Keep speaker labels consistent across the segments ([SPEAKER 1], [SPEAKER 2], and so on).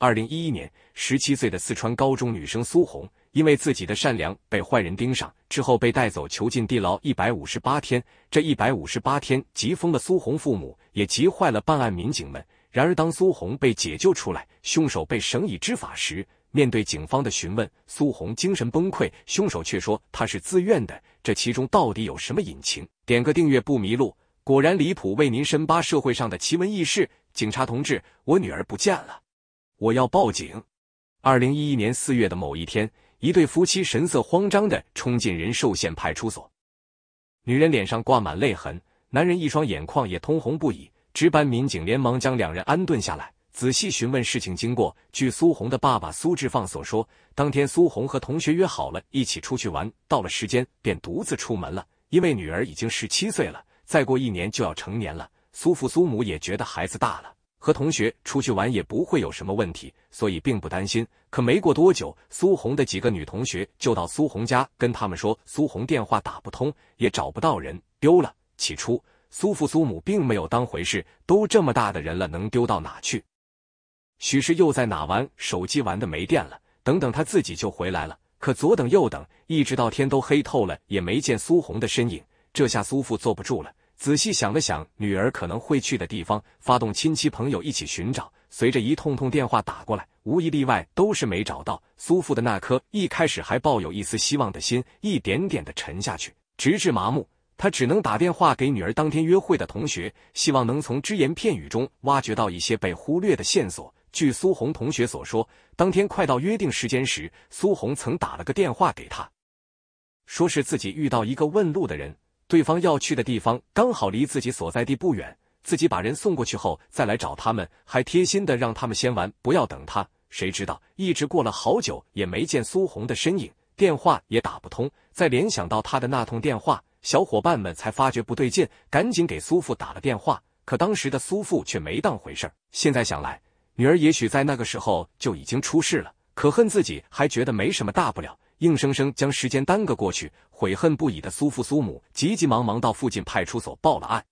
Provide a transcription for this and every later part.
[SPEAKER 1] 二零一一年，十七岁的四川高中女生苏红，因为自己的善良被坏人盯上，之后被带走囚禁地牢一百五十八天。这一百五十八天，急疯了苏红父母，也急坏了办案民警们。然而，当苏红被解救出来，凶手被绳以之法时，面对警方的询问，苏红精神崩溃，凶手却说他是自愿的。这其中到底有什么隐情？点个订阅不迷路。果然离谱，为您深扒社会上的奇闻异事。警察同志，我女儿不见了。我要报警。二零一一年四月的某一天，一对夫妻神色慌张地冲进仁寿县派出所，女人脸上挂满泪痕，男人一双眼眶也通红不已。值班民警连忙将两人安顿下来，仔细询问事情经过。据苏红的爸爸苏志放所说，当天苏红和同学约好了一起出去玩，到了时间便独自出门了。因为女儿已经十七岁了，再过一年就要成年了，苏父苏母也觉得孩子大了。和同学出去玩也不会有什么问题，所以并不担心。可没过多久，苏红的几个女同学就到苏红家跟他们说，苏红电话打不通，也找不到人，丢了。起初，苏父苏母并没有当回事，都这么大的人了，能丢到哪去？许是又在哪玩，手机玩的没电了。等等，他自己就回来了。可左等右等，一直到天都黑透了，也没见苏红的身影。这下苏父坐不住了。仔细想了想，女儿可能会去的地方，发动亲戚朋友一起寻找。随着一通通电话打过来，无一例外都是没找到。苏父的那颗一开始还抱有一丝希望的心，一点点的沉下去，直至麻木。他只能打电话给女儿当天约会的同学，希望能从只言片语中挖掘到一些被忽略的线索。据苏红同学所说，当天快到约定时间时，苏红曾打了个电话给他，说是自己遇到一个问路的人。对方要去的地方刚好离自己所在地不远，自己把人送过去后再来找他们，还贴心的让他们先玩，不要等他。谁知道一直过了好久也没见苏红的身影，电话也打不通。再联想到他的那通电话，小伙伴们才发觉不对劲，赶紧给苏父打了电话。可当时的苏父却没当回事儿。现在想来，女儿也许在那个时候就已经出事了，可恨自己还觉得没什么大不了。硬生生将时间耽搁过去，悔恨不已的苏父苏母急急忙忙到附近派出所报了案。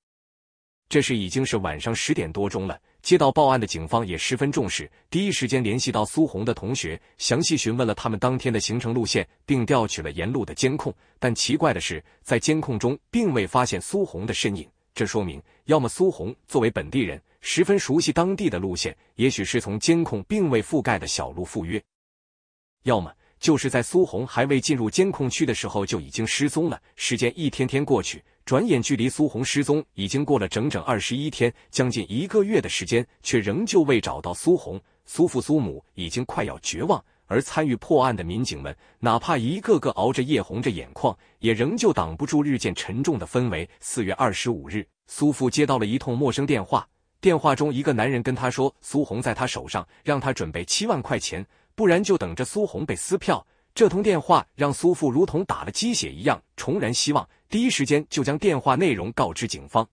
[SPEAKER 1] 这时已经是晚上十点多钟了。接到报案的警方也十分重视，第一时间联系到苏红的同学，详细询问了他们当天的行程路线，并调取了沿路的监控。但奇怪的是，在监控中并未发现苏红的身影。这说明，要么苏红作为本地人十分熟悉当地的路线，也许是从监控并未覆盖的小路赴约；要么……就是在苏红还未进入监控区的时候就已经失踪了。时间一天天过去，转眼距离苏红失踪已经过了整整二十一天，将近一个月的时间，却仍旧未找到苏红。苏父苏母已经快要绝望，而参与破案的民警们，哪怕一个个熬着夜红着眼眶，也仍旧挡不住日渐沉重的氛围。四月二十五日，苏父接到了一通陌生电话，电话中一个男人跟他说：“苏红在他手上，让他准备七万块钱。”不然就等着苏红被撕票。这通电话让苏父如同打了鸡血一样重燃希望，第一时间就将电话内容告知警方。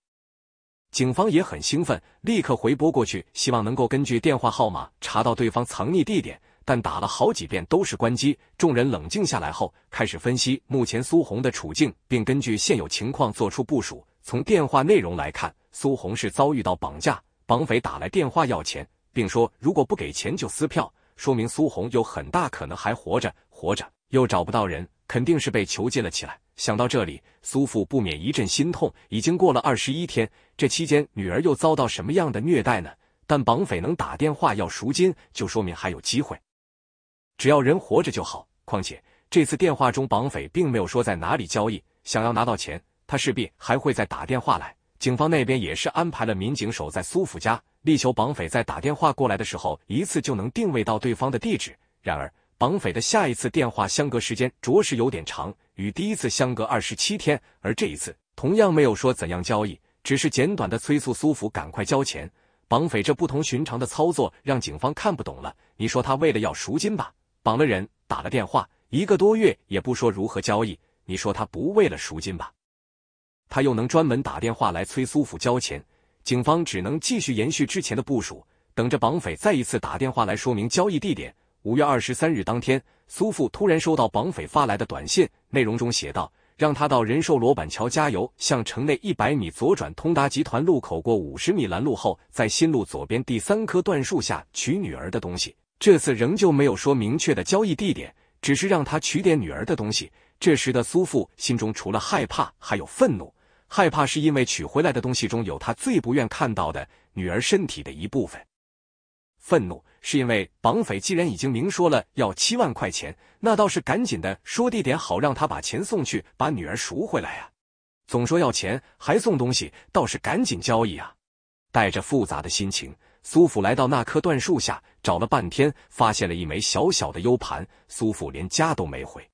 [SPEAKER 1] 警方也很兴奋，立刻回拨过去，希望能够根据电话号码查到对方藏匿地点，但打了好几遍都是关机。众人冷静下来后，开始分析目前苏红的处境，并根据现有情况做出部署。从电话内容来看，苏红是遭遇到绑架，绑匪打来电话要钱，并说如果不给钱就撕票。说明苏红有很大可能还活着，活着又找不到人，肯定是被囚禁了起来。想到这里，苏父不免一阵心痛。已经过了二十一天，这期间女儿又遭到什么样的虐待呢？但绑匪能打电话要赎金，就说明还有机会。只要人活着就好。况且这次电话中绑匪并没有说在哪里交易，想要拿到钱，他势必还会再打电话来。警方那边也是安排了民警守在苏府家，力求绑匪在打电话过来的时候一次就能定位到对方的地址。然而，绑匪的下一次电话相隔时间着实有点长，与第一次相隔二十七天。而这一次同样没有说怎样交易，只是简短的催促苏府赶快交钱。绑匪这不同寻常的操作让警方看不懂了。你说他为了要赎金吧，绑了人打了电话，一个多月也不说如何交易。你说他不为了赎金吧？他又能专门打电话来催苏父交钱，警方只能继续延续之前的部署，等着绑匪再一次打电话来说明交易地点。五月二十三日当天，苏父突然收到绑匪发来的短信，内容中写道：“让他到仁寿罗板桥加油，向城内一百米左转，通达集团路口过五十米拦路后，在新路左边第三棵断树下取女儿的东西。”这次仍旧没有说明确的交易地点，只是让他取点女儿的东西。这时的苏父心中除了害怕，还有愤怒。害怕是因为取回来的东西中有他最不愿看到的女儿身体的一部分；愤怒是因为绑匪既然已经明说了要七万块钱，那倒是赶紧的说地点好，让他把钱送去，把女儿赎回来呀。总说要钱还送东西，倒是赶紧交易啊。带着复杂的心情，苏府来到那棵断树下，找了半天，发现了一枚小小的 U 盘。苏府连家都没回。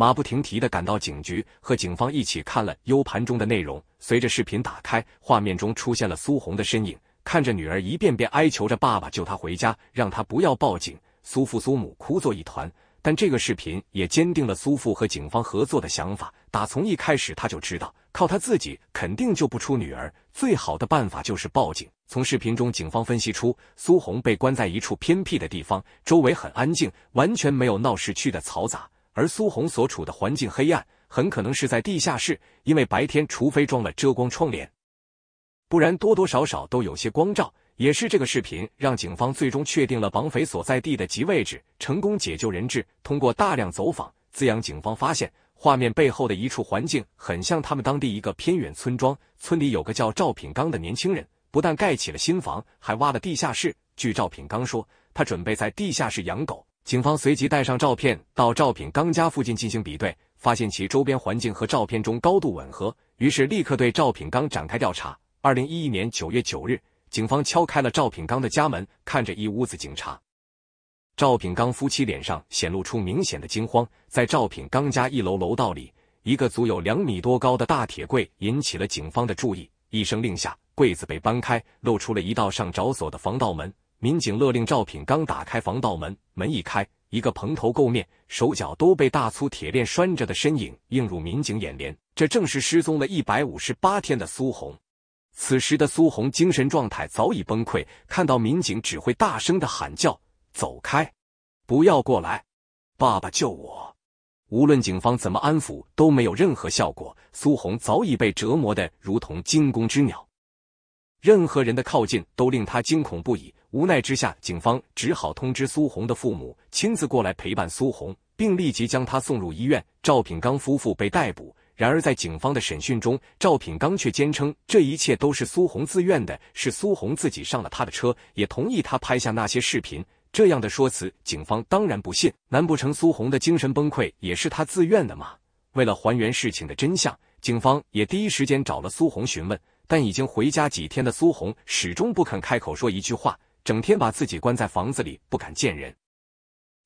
[SPEAKER 1] 马不停蹄地赶到警局，和警方一起看了 U 盘中的内容。随着视频打开，画面中出现了苏红的身影，看着女儿一遍遍哀求着爸爸救她回家，让她不要报警。苏父苏母哭作一团，但这个视频也坚定了苏父和警方合作的想法。打从一开始他就知道，靠他自己肯定救不出女儿，最好的办法就是报警。从视频中，警方分析出苏红被关在一处偏僻的地方，周围很安静，完全没有闹市区的嘈杂。而苏红所处的环境黑暗，很可能是在地下室，因为白天除非装了遮光窗帘，不然多多少少都有些光照。也是这个视频让警方最终确定了绑匪所在地的及位置，成功解救人质。通过大量走访，资阳警方发现，画面背后的一处环境很像他们当地一个偏远村庄。村里有个叫赵品刚的年轻人，不但盖起了新房，还挖了地下室。据赵品刚说，他准备在地下室养狗。警方随即带上照片到赵品刚家附近进行比对，发现其周边环境和照片中高度吻合，于是立刻对赵品刚展开调查。二零一一年九月九日，警方敲开了赵品刚的家门，看着一屋子警察，赵品刚夫妻脸上显露出明显的惊慌。在赵品刚家一楼楼道里，一个足有两米多高的大铁柜引起了警方的注意。一声令下，柜子被搬开，露出了一道上着锁的防盗门。民警勒令赵品刚打开防盗门，门一开，一个蓬头垢面、手脚都被大粗铁链拴着的身影映入民警眼帘。这正是失踪了一百五十八天的苏红。此时的苏红精神状态早已崩溃，看到民警只会大声的喊叫：“走开，不要过来，爸爸救我！”无论警方怎么安抚，都没有任何效果。苏红早已被折磨的如同惊弓之鸟，任何人的靠近都令他惊恐不已。无奈之下，警方只好通知苏红的父母亲自过来陪伴苏红，并立即将她送入医院。赵品刚夫妇被逮捕。然而，在警方的审讯中，赵品刚却坚称这一切都是苏红自愿的，是苏红自己上了他的车，也同意他拍下那些视频。这样的说辞，警方当然不信。难不成苏红的精神崩溃也是他自愿的吗？为了还原事情的真相，警方也第一时间找了苏红询问，但已经回家几天的苏红始终不肯开口说一句话。整天把自己关在房子里，不敢见人。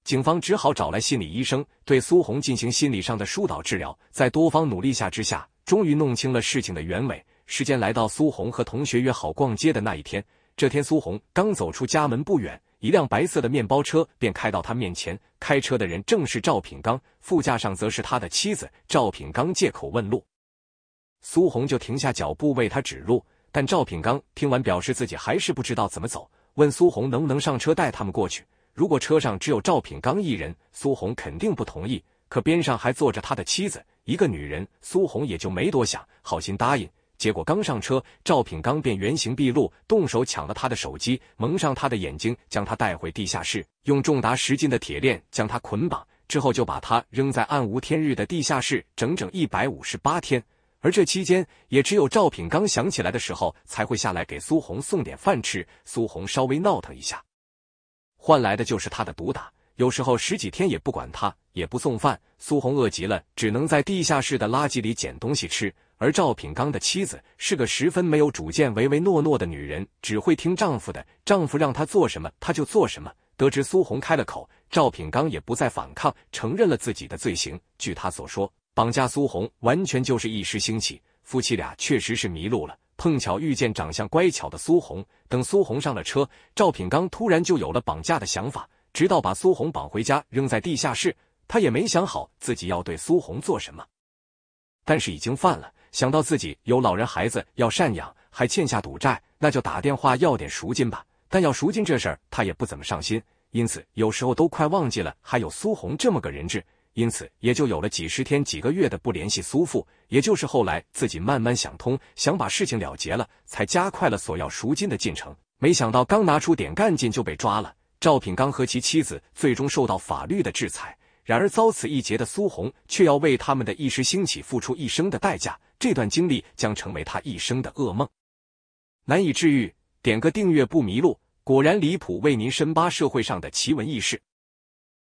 [SPEAKER 1] 警方只好找来心理医生，对苏红进行心理上的疏导治疗。在多方努力下之下，终于弄清了事情的原委。时间来到苏红和同学约好逛街的那一天。这天，苏红刚走出家门不远，一辆白色的面包车便开到他面前。开车的人正是赵品刚，副驾上则是他的妻子。赵品刚借口问路，苏红就停下脚步为他指路。但赵品刚听完，表示自己还是不知道怎么走。问苏红能不能上车带他们过去。如果车上只有赵品刚一人，苏红肯定不同意。可边上还坐着他的妻子，一个女人，苏红也就没多想，好心答应。结果刚上车，赵品刚便原形毕露，动手抢了他的手机，蒙上他的眼睛，将他带回地下室，用重达十斤的铁链将他捆绑，之后就把他扔在暗无天日的地下室整整一百五十八天。而这期间，也只有赵品刚想起来的时候，才会下来给苏红送点饭吃。苏红稍微闹腾一下，换来的就是他的毒打。有时候十几天也不管他，也不送饭。苏红饿极了，只能在地下室的垃圾里捡东西吃。而赵品刚的妻子是个十分没有主见、唯唯诺诺的女人，只会听丈夫的，丈夫让她做什么，她就做什么。得知苏红开了口，赵品刚也不再反抗，承认了自己的罪行。据他所说。绑架苏红完全就是一时兴起，夫妻俩确实是迷路了，碰巧遇见长相乖巧的苏红。等苏红上了车，赵品刚突然就有了绑架的想法，直到把苏红绑回家，扔在地下室，他也没想好自己要对苏红做什么。但是已经犯了，想到自己有老人孩子要赡养，还欠下赌债，那就打电话要点赎金吧。但要赎金这事儿他也不怎么上心，因此有时候都快忘记了还有苏红这么个人质。因此，也就有了几十天、几个月的不联系苏父。也就是后来自己慢慢想通，想把事情了结了，才加快了索要赎金的进程。没想到刚拿出点干劲就被抓了。赵品刚和其妻子最终受到法律的制裁。然而遭此一劫的苏红，却要为他们的一时兴起付出一生的代价。这段经历将成为他一生的噩梦，难以治愈。点个订阅不迷路。果然离谱，为您深扒社会上的奇闻异事。